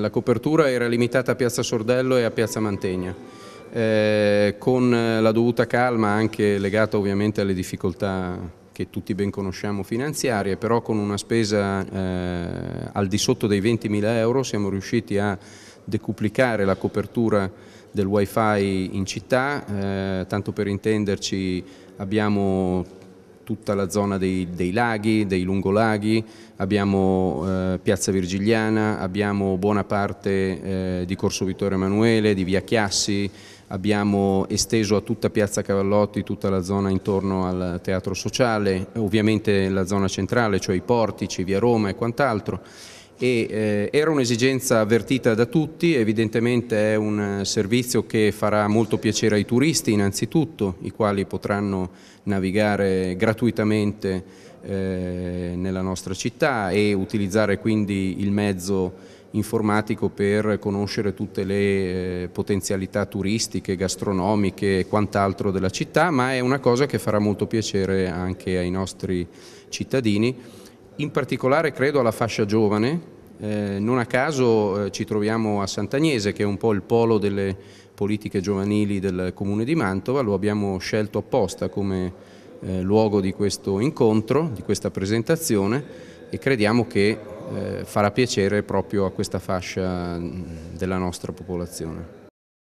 La copertura era limitata a Piazza Sordello e a Piazza Mantegna. Eh, con la dovuta calma anche legata ovviamente alle difficoltà che tutti ben conosciamo finanziarie, però con una spesa eh, al di sotto dei 20.000 euro siamo riusciti a decuplicare la copertura del wifi in città, eh, tanto per intenderci abbiamo tutta la zona dei, dei laghi, dei lungolaghi, abbiamo eh, Piazza Virgiliana, abbiamo buona parte eh, di Corso Vittorio Emanuele, di Via Chiassi, abbiamo esteso a tutta Piazza Cavallotti tutta la zona intorno al Teatro Sociale, ovviamente la zona centrale, cioè i portici, Via Roma e quant'altro e eh, era un'esigenza avvertita da tutti, evidentemente è un eh, servizio che farà molto piacere ai turisti innanzitutto, i quali potranno navigare gratuitamente eh, nella nostra città e utilizzare quindi il mezzo informatico per conoscere tutte le eh, potenzialità turistiche, gastronomiche e quant'altro della città, ma è una cosa che farà molto piacere anche ai nostri cittadini in particolare credo alla fascia giovane, eh, non a caso eh, ci troviamo a Sant'Agnese che è un po' il polo delle politiche giovanili del comune di Mantova, lo abbiamo scelto apposta come eh, luogo di questo incontro, di questa presentazione e crediamo che eh, farà piacere proprio a questa fascia della nostra popolazione.